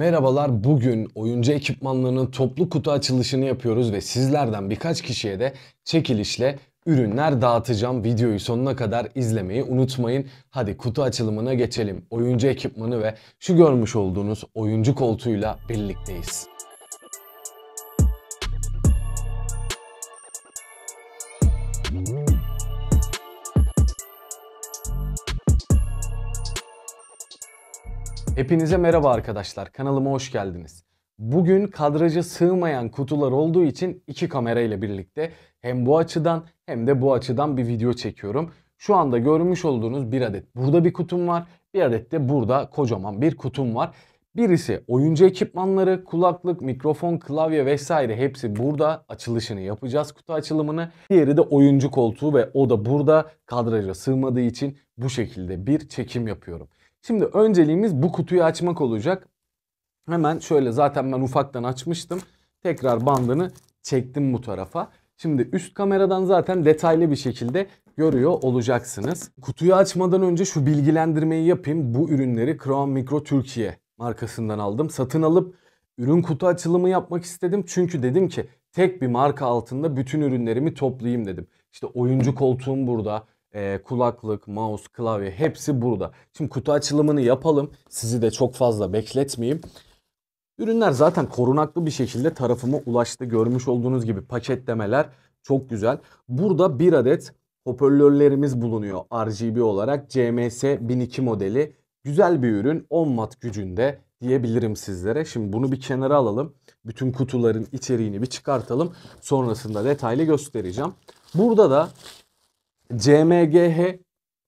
Merhabalar bugün oyuncu ekipmanlarının toplu kutu açılışını yapıyoruz ve sizlerden birkaç kişiye de çekilişle ürünler dağıtacağım. Videoyu sonuna kadar izlemeyi unutmayın. Hadi kutu açılımına geçelim. Oyuncu ekipmanı ve şu görmüş olduğunuz oyuncu koltuğuyla birlikteyiz. Hmm. Hepinize merhaba arkadaşlar. Kanalıma hoş geldiniz. Bugün kadraja sığmayan kutular olduğu için iki kamera ile birlikte hem bu açıdan hem de bu açıdan bir video çekiyorum. Şu anda görmüş olduğunuz bir adet burada bir kutum var. Bir adet de burada kocaman bir kutum var. Birisi oyuncu ekipmanları, kulaklık, mikrofon, klavye vesaire hepsi burada. Açılışını yapacağız kutu açılımını. Diğeri de oyuncu koltuğu ve o da burada kadraja sığmadığı için bu şekilde bir çekim yapıyorum. Şimdi önceliğimiz bu kutuyu açmak olacak. Hemen şöyle zaten ben ufaktan açmıştım. Tekrar bandını çektim bu tarafa. Şimdi üst kameradan zaten detaylı bir şekilde görüyor olacaksınız. Kutuyu açmadan önce şu bilgilendirmeyi yapayım. Bu ürünleri Crown Micro Türkiye markasından aldım. Satın alıp ürün kutu açılımı yapmak istedim. Çünkü dedim ki tek bir marka altında bütün ürünlerimi toplayayım dedim. İşte oyuncu koltuğum burada e, kulaklık, mouse, klavye hepsi burada. Şimdi kutu açılımını yapalım. Sizi de çok fazla bekletmeyeyim. Ürünler zaten korunaklı bir şekilde tarafıma ulaştı. Görmüş olduğunuz gibi paketlemeler çok güzel. Burada bir adet hoparlörlerimiz bulunuyor RGB olarak. CMS 1002 modeli. Güzel bir ürün 10 watt gücünde diyebilirim sizlere. Şimdi bunu bir kenara alalım. Bütün kutuların içeriğini bir çıkartalım. Sonrasında detaylı göstereceğim. Burada da CMGH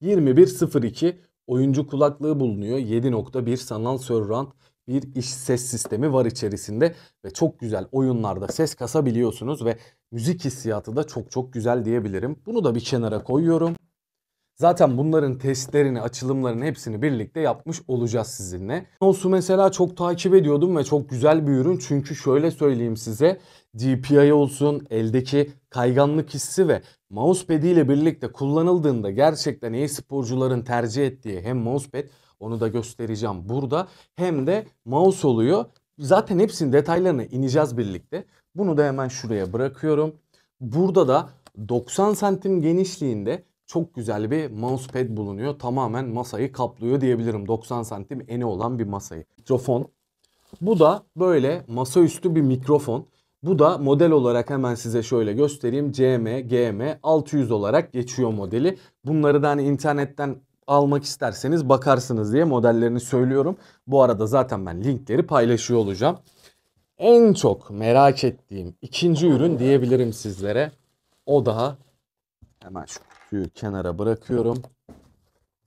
2102 oyuncu kulaklığı bulunuyor. 7.1 sanal surround bir iş ses sistemi var içerisinde ve çok güzel oyunlarda ses kasabiliyorsunuz ve müzik hissiyatı da çok çok güzel diyebilirim. Bunu da bir kenara koyuyorum. Zaten bunların testlerini, açılımlarını hepsini birlikte yapmış olacağız sizinle. Nosu mesela çok takip ediyordum ve çok güzel bir ürün. Çünkü şöyle söyleyeyim size DPI olsun, eldeki kayganlık hissi ve mousepad ile birlikte kullanıldığında gerçekten e-sporcuların tercih ettiği hem mousepad onu da göstereceğim burada hem de mouse oluyor. Zaten hepsinin detaylarına ineceğiz birlikte. Bunu da hemen şuraya bırakıyorum. Burada da 90 santim genişliğinde çok güzel bir mousepad bulunuyor. Tamamen masayı kaplıyor diyebilirim. 90 santim eni olan bir masayı. Mikrofon. Bu da böyle masaüstü bir mikrofon. Bu da model olarak hemen size şöyle göstereyim. CM, GM 600 olarak geçiyor modeli. Bunları da hani internetten almak isterseniz bakarsınız diye modellerini söylüyorum. Bu arada zaten ben linkleri paylaşıyor olacağım. En çok merak ettiğim ikinci ürün diyebilirim sizlere. O da hemen şu tüyü kenara bırakıyorum.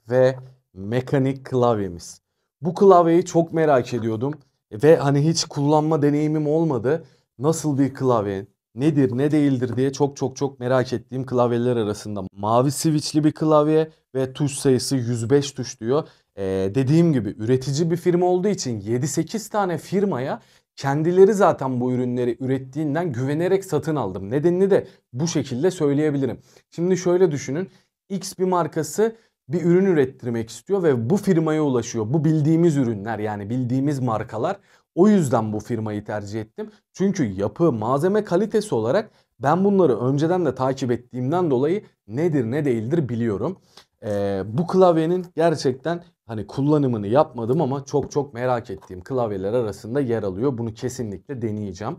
Ve mekanik klavyemiz. Bu klavyeyi çok merak ediyordum. Ve hani hiç kullanma deneyimim olmadı. Nasıl bir klavye, nedir ne değildir diye çok çok çok merak ettiğim klavyeler arasında. Mavi switchli bir klavye ve tuş sayısı 105 tuş diyor. Ee, dediğim gibi üretici bir firma olduğu için 7-8 tane firmaya kendileri zaten bu ürünleri ürettiğinden güvenerek satın aldım. Nedenini de bu şekilde söyleyebilirim. Şimdi şöyle düşünün. X bir markası bir ürün ürettirmek istiyor ve bu firmaya ulaşıyor. Bu bildiğimiz ürünler yani bildiğimiz markalar. O yüzden bu firmayı tercih ettim. Çünkü yapı, malzeme kalitesi olarak ben bunları önceden de takip ettiğimden dolayı nedir ne değildir biliyorum. Ee, bu klavyenin gerçekten hani kullanımını yapmadım ama çok çok merak ettiğim klavyeler arasında yer alıyor. Bunu kesinlikle deneyeceğim.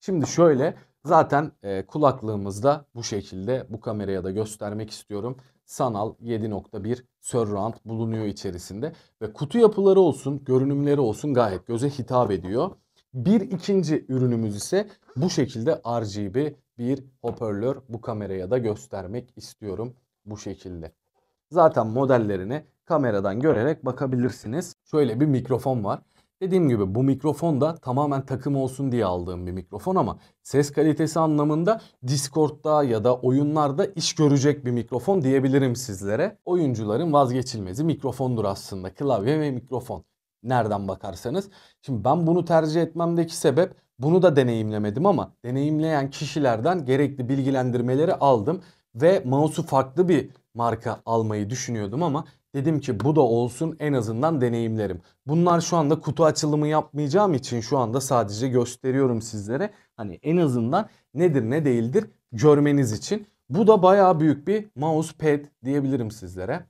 Şimdi şöyle zaten e, kulaklığımızda bu şekilde bu kameraya da göstermek istiyorum. Sanal 7.1 surround bulunuyor içerisinde ve kutu yapıları olsun, görünümleri olsun gayet göze hitap ediyor. Bir ikinci ürünümüz ise bu şekilde RGB bir hoparlör bu kameraya da göstermek istiyorum bu şekilde. Zaten modellerini kameradan görerek bakabilirsiniz. Şöyle bir mikrofon var. Dediğim gibi bu mikrofon da tamamen takım olsun diye aldığım bir mikrofon ama ses kalitesi anlamında Discord'da ya da oyunlarda iş görecek bir mikrofon diyebilirim sizlere. Oyuncuların vazgeçilmezi mikrofondur aslında. Klavye ve mikrofon. Nereden bakarsanız. Şimdi ben bunu tercih etmemdeki sebep bunu da deneyimlemedim ama deneyimleyen kişilerden gerekli bilgilendirmeleri aldım ve mouse'u farklı bir marka almayı düşünüyordum ama Dedim ki bu da olsun en azından deneyimlerim. Bunlar şu anda kutu açılımı yapmayacağım için şu anda sadece gösteriyorum sizlere. Hani en azından nedir ne değildir görmeniz için. Bu da baya büyük bir mouse pad diyebilirim sizlere.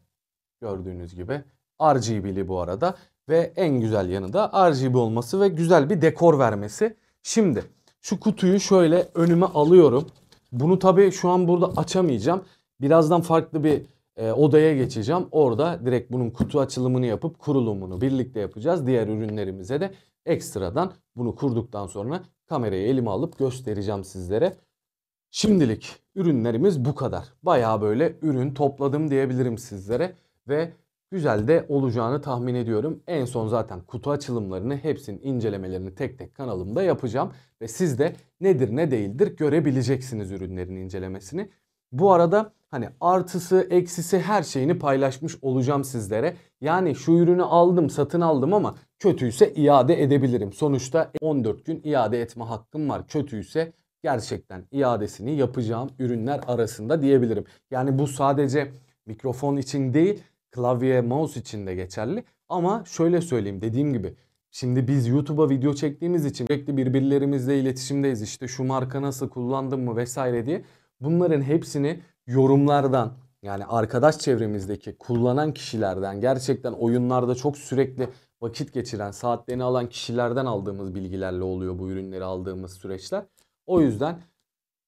Gördüğünüz gibi RGB'li bu arada ve en güzel yanı da RGB olması ve güzel bir dekor vermesi. Şimdi şu kutuyu şöyle önüme alıyorum. Bunu tabii şu an burada açamayacağım. Birazdan farklı bir e, odaya geçeceğim. Orada direkt bunun kutu açılımını yapıp kurulumunu birlikte yapacağız. Diğer ürünlerimize de ekstradan bunu kurduktan sonra kamerayı elime alıp göstereceğim sizlere. Şimdilik ürünlerimiz bu kadar. Baya böyle ürün topladım diyebilirim sizlere ve güzel de olacağını tahmin ediyorum. En son zaten kutu açılımlarını hepsinin incelemelerini tek tek kanalımda yapacağım ve siz de nedir ne değildir görebileceksiniz ürünlerin incelemesini. Bu arada hani artısı, eksisi her şeyini paylaşmış olacağım sizlere. Yani şu ürünü aldım, satın aldım ama kötüyse iade edebilirim. Sonuçta 14 gün iade etme hakkım var. Kötüyse gerçekten iadesini yapacağım ürünler arasında diyebilirim. Yani bu sadece mikrofon için değil, klavye, mouse için de geçerli. Ama şöyle söyleyeyim dediğim gibi Şimdi biz YouTube'a video çektiğimiz için sürekli birbirlerimizle iletişimdeyiz. İşte şu marka nasıl kullandım mı vesaire diye. Bunların hepsini yorumlardan yani arkadaş çevremizdeki kullanan kişilerden gerçekten oyunlarda çok sürekli vakit geçiren, saatlerini alan kişilerden aldığımız bilgilerle oluyor bu ürünleri aldığımız süreçler. O yüzden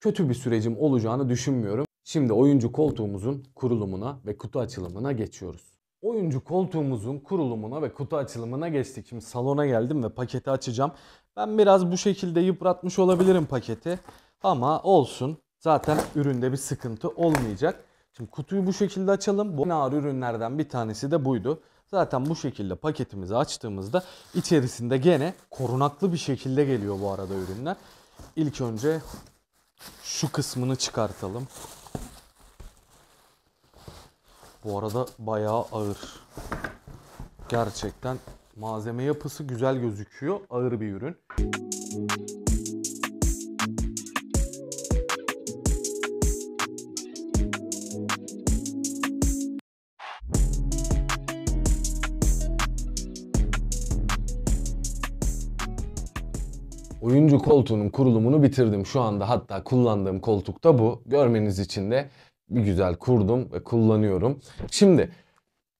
kötü bir sürecim olacağını düşünmüyorum. Şimdi oyuncu koltuğumuzun kurulumuna ve kutu açılımına geçiyoruz. Oyuncu koltuğumuzun kurulumuna ve kutu açılımına geçtik. Şimdi salona geldim ve paketi açacağım. Ben biraz bu şekilde yıpratmış olabilirim paketi. Ama olsun zaten üründe bir sıkıntı olmayacak. Şimdi kutuyu bu şekilde açalım. Bu ağır ürünlerden bir tanesi de buydu. Zaten bu şekilde paketimizi açtığımızda içerisinde gene korunaklı bir şekilde geliyor bu arada ürünler. İlk önce şu kısmını çıkartalım. Bu arada bayağı ağır. Gerçekten malzeme yapısı güzel gözüküyor. Ağır bir ürün. Müzik oyuncu koltuğunun kurulumunu bitirdim. Şu anda hatta kullandığım koltukta bu. Görmeniz için de bir güzel kurdum ve kullanıyorum. Şimdi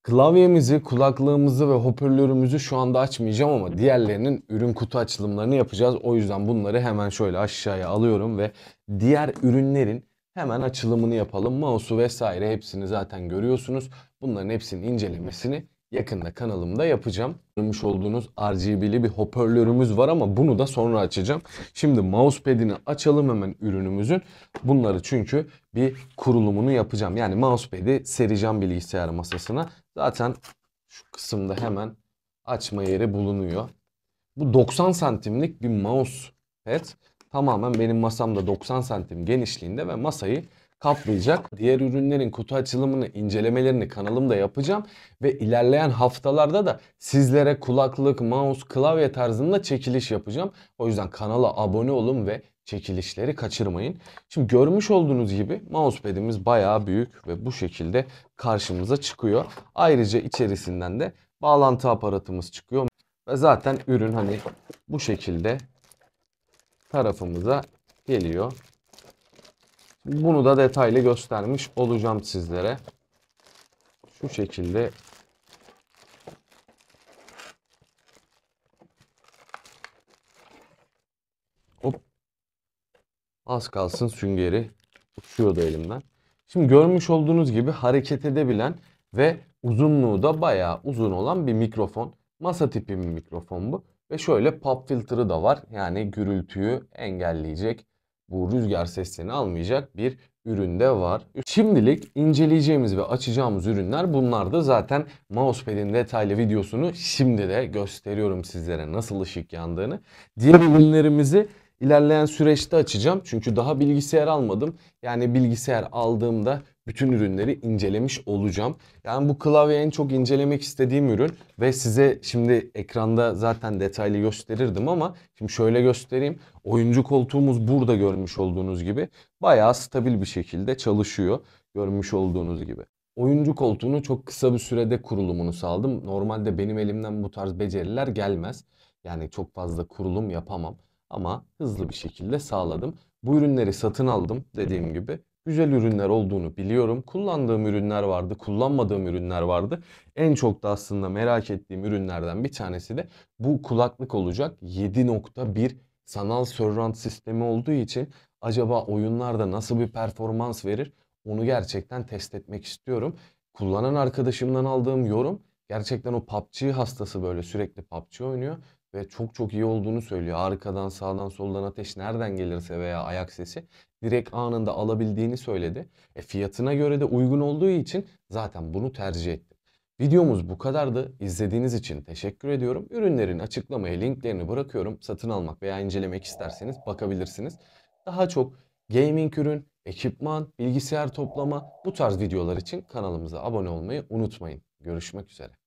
Klavyemizi, kulaklığımızı ve hoparlörümüzü şu anda açmayacağım ama diğerlerinin ürün kutu açılımlarını yapacağız. O yüzden bunları hemen şöyle aşağıya alıyorum ve diğer ürünlerin hemen açılımını yapalım. Mouse'u vesaire hepsini zaten görüyorsunuz. Bunların hepsinin incelemesini Yakında kanalımda yapacağım. Görmüş olduğunuz RGB'li bir hoparlörümüz var ama bunu da sonra açacağım. Şimdi mousepad'ini açalım hemen ürünümüzün. Bunları çünkü bir kurulumunu yapacağım. Yani mousepad'i sereceğim bilgisayar masasına. Zaten şu kısımda hemen açma yeri bulunuyor. Bu 90 santimlik bir mousepad Tamamen benim masamda 90 santim genişliğinde ve masayı kaplayacak. Diğer ürünlerin kutu açılımını, incelemelerini kanalımda yapacağım ve ilerleyen haftalarda da sizlere kulaklık, mouse, klavye tarzında çekiliş yapacağım. O yüzden kanala abone olun ve çekilişleri kaçırmayın. Şimdi görmüş olduğunuz gibi mousepad'imiz bayağı büyük ve bu şekilde karşımıza çıkıyor. Ayrıca içerisinden de bağlantı aparatımız çıkıyor. Ve zaten ürün hani bu şekilde tarafımıza geliyor. Bunu da detaylı göstermiş olacağım sizlere. Şu şekilde Hop. Az kalsın süngeri uçuyordu elimden. Şimdi görmüş olduğunuz gibi hareket edebilen ve uzunluğu da bayağı uzun olan bir mikrofon. Masa tipi bir mikrofon bu. Ve şöyle pop filtre'ı da var. Yani gürültüyü engelleyecek bu rüzgar seslerini almayacak bir üründe var. Şimdilik inceleyeceğimiz ve açacağımız ürünler bunlar da zaten mousepad'in detaylı videosunu şimdi de gösteriyorum sizlere nasıl ışık yandığını. Diğer ürünlerimizi İlerleyen süreçte açacağım çünkü daha bilgisayar almadım. Yani bilgisayar aldığımda bütün ürünleri incelemiş olacağım. Yani bu klavye en çok incelemek istediğim ürün ve size şimdi ekranda zaten detaylı gösterirdim ama şimdi şöyle göstereyim. Oyuncu koltuğumuz burada görmüş olduğunuz gibi bayağı stabil bir şekilde çalışıyor görmüş olduğunuz gibi. Oyuncu koltuğunu çok kısa bir sürede kurulumunu sağladım. Normalde benim elimden bu tarz beceriler gelmez. Yani çok fazla kurulum yapamam ama hızlı bir şekilde sağladım. Bu ürünleri satın aldım dediğim gibi. Güzel ürünler olduğunu biliyorum. Kullandığım ürünler vardı, kullanmadığım ürünler vardı. En çok da aslında merak ettiğim ürünlerden bir tanesi de bu kulaklık olacak. 7.1 sanal surround sistemi olduğu için acaba oyunlarda nasıl bir performans verir? Onu gerçekten test etmek istiyorum. Kullanan arkadaşımdan aldığım yorum gerçekten o PUBG hastası böyle sürekli PUBG oynuyor ve çok çok iyi olduğunu söylüyor. Arkadan, sağdan, soldan ateş nereden gelirse veya ayak sesi direkt anında alabildiğini söyledi. E fiyatına göre de uygun olduğu için zaten bunu tercih ettim. Videomuz bu kadardı. İzlediğiniz için teşekkür ediyorum. Ürünlerin açıklamaya linklerini bırakıyorum. Satın almak veya incelemek isterseniz bakabilirsiniz. Daha çok gaming ürün, ekipman, bilgisayar toplama bu tarz videolar için kanalımıza abone olmayı unutmayın. Görüşmek üzere.